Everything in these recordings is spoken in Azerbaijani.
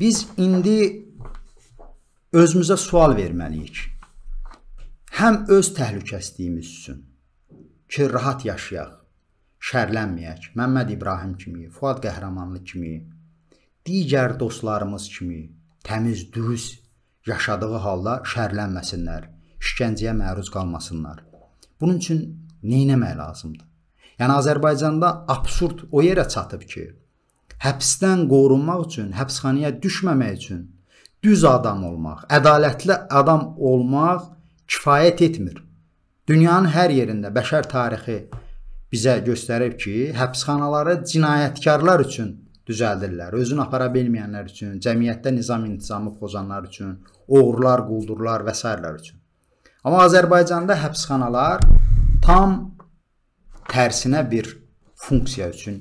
Biz indi özümüzə sual verməliyik. Həm öz təhlükəsizliyimiz üçün ki, rahat yaşayaq, şərlənməyək. Məmməd İbrahim kimi, Fuad Qəhrəmanlı kimi, digər dostlarımız kimi təmiz, dürüst yaşadığı halda şərlənməsinlər, işgəncəyə məruz qalmasınlar. Bunun üçün nə etmək lazımdır? Yəni Azərbaycanda absurd o yerə çatıb ki, həbsdən qorunmaq üçün, həbsxanaya düşməmək üçün düz adam olmaq, ədalətli adam olmaq kifayət etmir. Dünyanın hər yerində bəşər tarixi bizə göstərib ki, həbsxanaları cinayətkarlar üçün düzəldirlər. Özünü apara bilməyənlər üçün, cəmiyyətdə nizam intizamı pozanlar üçün, oğurlar, quldurlar və sairələr üçün. Amma Azərbaycanda həbsxanalar tam tərsinə bir funksiya üçün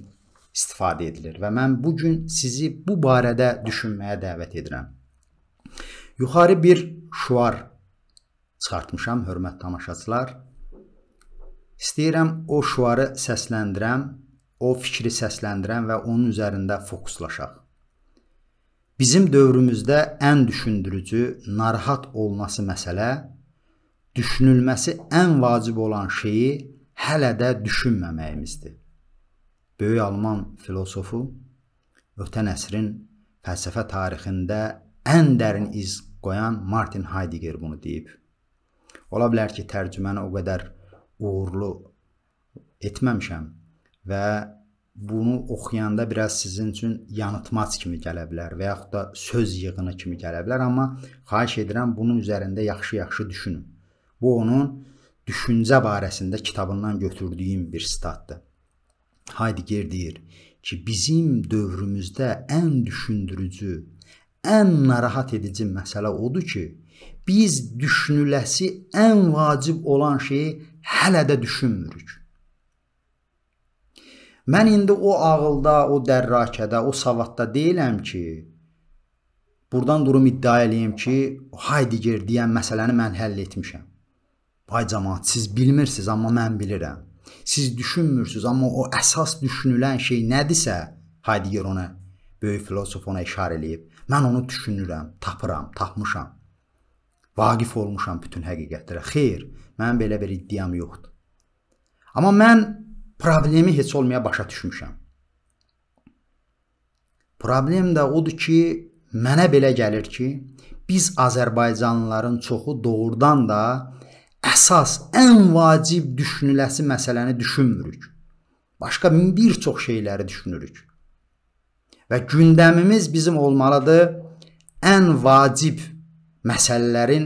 istifadə edilir və mən bu gün sizi bu barədə düşünməyə dəvət edirəm. Yuxarı bir şuar çıxartmışam hörmət tamaşaçılar. İstəyirəm o şuarı səsləndirəm, o fikri səsləndirəm və onun üzərində fokuslaşaq. Bizim dövrümüzdə ən düşündürücü, narahat olması məsələ düşünülməsi ən vacib olan şeyi hələ də düşünməməyimizdir böyük alman filosofu ötən əsrin fəlsəfə tarixində ən dərin iz qoyan Martin Heidegger bunu deyib. Ola bilər ki, tərcüməni o qədər uğurlu etməmişəm və bunu oxuyanda biraz sizin üçün yanıtmaç kimi gələ bilər və yaxud da söz yığını kimi gələ bilər, amma xahiş edirəm bunun üzərində yaxşı-yaxşı düşünün. Bu onun düşüncə barəsində kitabından götürdüyüm bir statdır. Heidegger deyir ki, bizim dövrümüzdə ən düşündürücü, ən narahat edici məsələ odur ki, biz düşünüləsi ən vacib olan şeyi hələ də düşünmürük. Mən indi o ağılda, o dərrakədə, o savadda deyiləm ki, buradan durum iddia eləyim ki, Heidegger deyən məsələni mən həll etmişəm. Vay cəmaət, siz bilmirsiniz, amma mən bilirəm. Siz düşünmürsünüz, amma o əsas düşünülən şey nədirsə, Heidegger ona, böyük filosof ona işarə eləyib. Mən onu düşünürəm, tapıram, tapmışam. Vaqif olmuşam bütün həqiqətlərə. Xeyr, mənim belə bir iddiam yoxdur. Amma mən problemi heç olmaya başa düşmüşəm. Problem də odur ki, mənə belə gəlir ki, biz Azərbaycanlıların çoxu doğrudan da əsas, ən vacib düşünüləsi məsələni düşünmürük. Başqa bir çox şeyləri düşünürük. Və gündəmimiz bizim olmalıdır ən vacib məsələlərin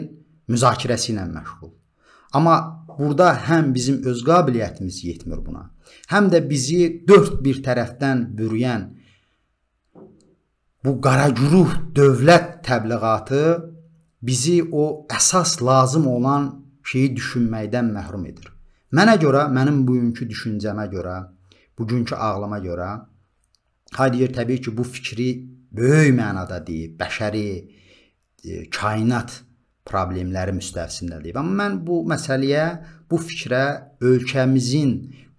müzakirəsi ilə məşğul. Amma burada həm bizim öz qabiliyyətimiz yetmir buna, həm də bizi dörd bir tərəfdən bürüyən bu qaragüruh dövlət təbliğatı bizi o əsas lazım olan şeyi düşünməkdən məhrum edir. Mənə görə, mənim bugünkü düşüncəmə görə, bugünkü ağlama görə Heidegger təbii ki, bu fikri böyük mənada deyib, bəşəri e, kainat problemləri müstəvisində deyib. Amma mən bu məsələyə, bu fikrə ölkəmizin,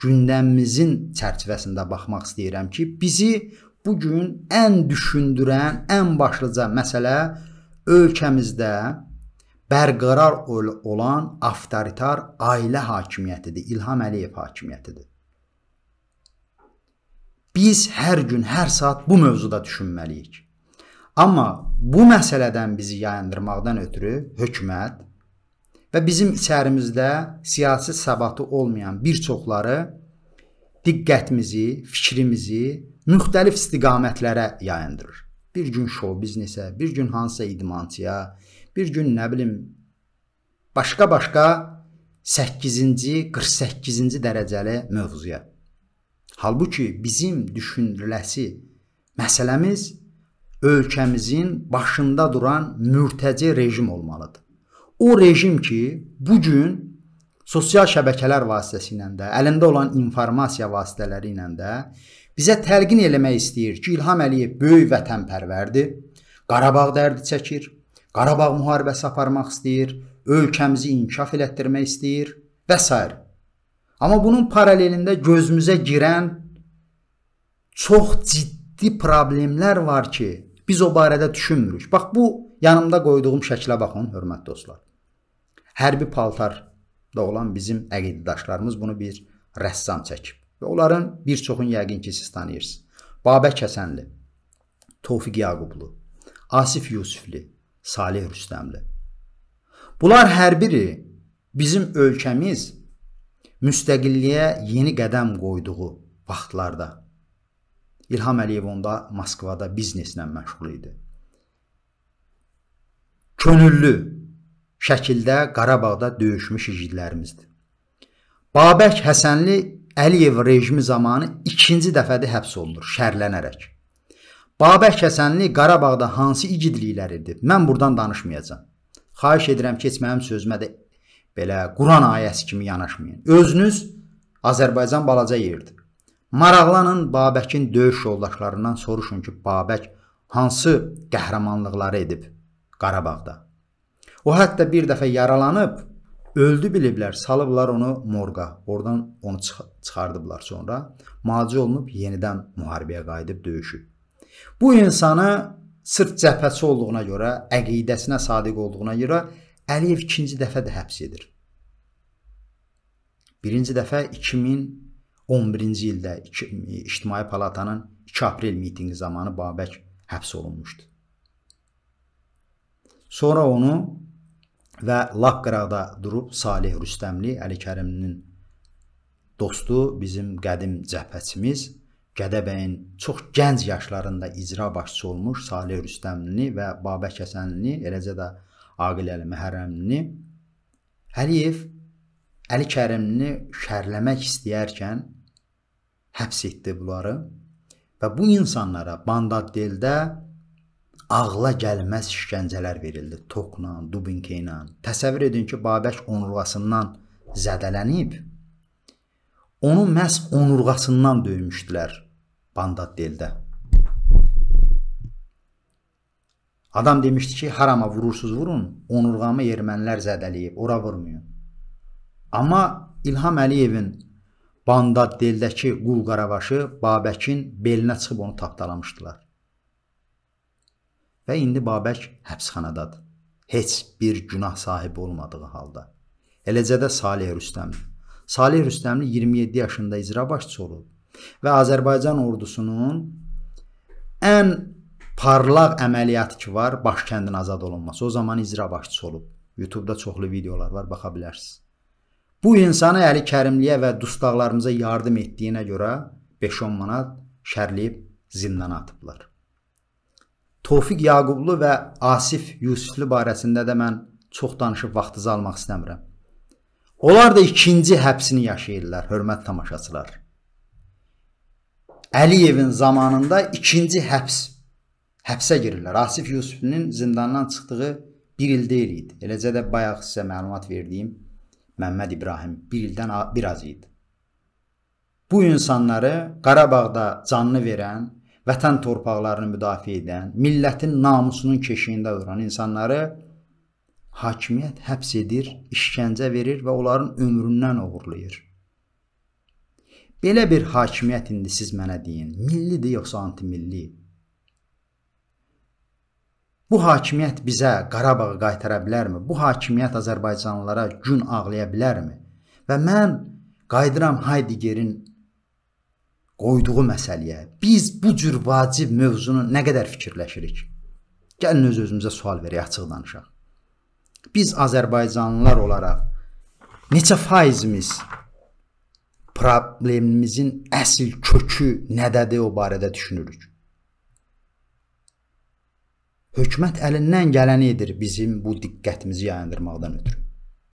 gündəmimizin çərçivəsində baxmaq istəyirəm ki, bizi bu gün ən düşündürən, ən başlıca məsələ ölkəmizdə bərqərar olan avtoritar ailə hakimiyyətidir, İlham Əliyev hakimiyyətidir. Biz hər gün, hər saat bu mövzuda düşünməliyik. Amma bu məsələdən bizi yayındırmaqdan ötürü hökumət və bizim içərimizdə siyasi səbatı olmayan bir çoxları diqqətimizi, fikrimizi müxtəlif istiqamətlərə yayındırır. Bir gün şou biznesə, bir gün hansısa idmançıya, bir gün nə bilim başqa-başqa 8-ci, 48-ci dərəcəli mövzuya. Halbuki bizim düşünüləsi məsələmiz ölkəmizin başında duran mürtəci rejim olmalıdır. O rejim ki, bu gün sosial şəbəkələr vasitəsilə də, əlində olan informasiya vasitələri ilə də bizə təlqin eləmək istəyir ki, İlham Əliyev böyük vətənpərvərdir, Qarabağ dərdi çəkir, Qarabağ müharibəsi aparmaq istəyir, ölkəmizi inkişaf elətdirmək istəyir və s. Amma bunun paralelində gözümüzə girən çox ciddi problemlər var ki, biz o barədə düşünmürük. Bax bu yanımda qoyduğum şəklə baxın, hörmətli dostlar. Hərbi paltarda olan bizim əqiddaşlarımız bunu bir rəssam çəkib və onların bir çoxun yəqin ki, siz tanıyırsınız. Babək Həsənli, Tofiq Yaqublu, Asif Yusufli, Salih Rüstəmli. Bunlar hər biri bizim ölkəmiz müstəqilliyə yeni qədəm qoyduğu vaxtlarda İlham Əliyev onda Moskvada bizneslə məşğul idi. Könüllü şəkildə Qarabağda döyüşmüş igidlərimizdir. Babək Həsənli Əliyev rejimi zamanı ikinci dəfədir həbs olunur şərlənərək. Babək Həsənli Qarabağda hansı igidliklər edib? Mən burdan danışmayacağam. Xahiş edirəm ki, heç mənim sözümə də belə Quran ayəsi kimi yanaşmayın. Özünüz Azərbaycan balaca yerdir. Maraqlanın Babəkin döyüş yoldaşlarından soruşun ki, Babək hansı qəhrəmanlıqları edib Qarabağda? O hətta bir dəfə yaralanıb öldü biliblər, salıblar onu morqa. Oradan onu çıx çıxardıblar sonra. Müalicə olunub yenidən müharibəyə qayıdıb döyüşüb. Bu insanı sırf cəbhəçi olduğuna görə, əqidəsinə sadiq olduğuna görə Əliyev ikinci dəfə də həbs edir. Birinci dəfə 2011-ci ildə İctimai Palatanın 2 aprel mitinqi zamanı Babək həbs olunmuşdu. Sonra onu və Laqqıraqda durub Salih Rüstəmli, Əli Kəriminin dostu, bizim qədim cəbhəçimiz Gədəbəyin çox gənc yaşlarında icra başçısı olmuş Saleh Rüstəmlini və Babək Həsənlini, eləcə də Aqil Əli Məhərrəmlini Əliyev Əli Kərimlini şərləmək istəyərkən həbs etdi bunları və bu insanlara Bandaddeldə ağla gəlməz işgəncələr verildi tokla, dubinka ilə. Təsəvvür edin ki, Babək onurğasından zədələnib Onu məhz onurğasından döymüşdülər Bandaddeldə. Adam demişdi ki, harama vurursuz vurun, onurğamı ermənilər zədələyib, ora vurmayın. Amma İlham Əliyevin Bandaddeldəki Qul Qaravaşı Babəkin belinə çıxıb onu tapdalamışdılar. Və indi Babək həbsxanadadır. Heç bir günah sahibi olmadığı halda. Eləcə də Salih Rüstəmdir. Salih Rüstəmli 27 yaşında icra başçısı olub və Azərbaycan ordusunun ən parlaq əməliyyatı ki var, Başkəndin azad olunması. O zaman icra başçısı olub. YouTube-da çoxlu videolar var, baxa bilərsiniz. Bu insanı Əli Kərimliyə və dustaqlarımıza yardım etdiyinə görə 5-10 manat şərliyib zindana atıblar. Tofiq Yaqublu və Asif Yusifli barəsində də mən çox danışıb vaxtınızı almaq istəmirəm. Onlar da ikinci həbsini yaşayırlar, hörmət tamaşaçılar. Əliyevin zamanında ikinci həbs həbsə girirlər. Asif Yusufun zindandan çıxdığı 1 il deyil idi. Eləcə də bayaq sizə məlumat verdiyim Məmməd İbrahim 1 ildən bir az idi. Bu insanları Qarabağda canını verən, vətən torpaqlarını müdafiə edən, millətin namusunun keşiyində duran insanları hakimiyyət həbs edir, işgəncə verir və onların ömründən oğurlayır. Belə bir hakimiyyət indi siz mənə deyin, millidir yoxsa antimilli? Bu hakimiyyət bizə Qarabağı qaytara bilərmi? Bu hakimiyyət Azərbaycanlılara gün ağlaya bilərmi? Və mən qayıdıram Haydigerin qoyduğu məsələyə. Biz bu cür vacib mövzunu nə qədər fikirləşirik? Gəlin öz-özümüzə sual verək, açıq danışaq biz Azərbaycanlılar olaraq neçə faizimiz problemimizin əsl kökü nədədir o barədə düşünürük. Hökumət əlindən gələni edir bizim bu diqqətimizi yayındırmaqdan ötürü.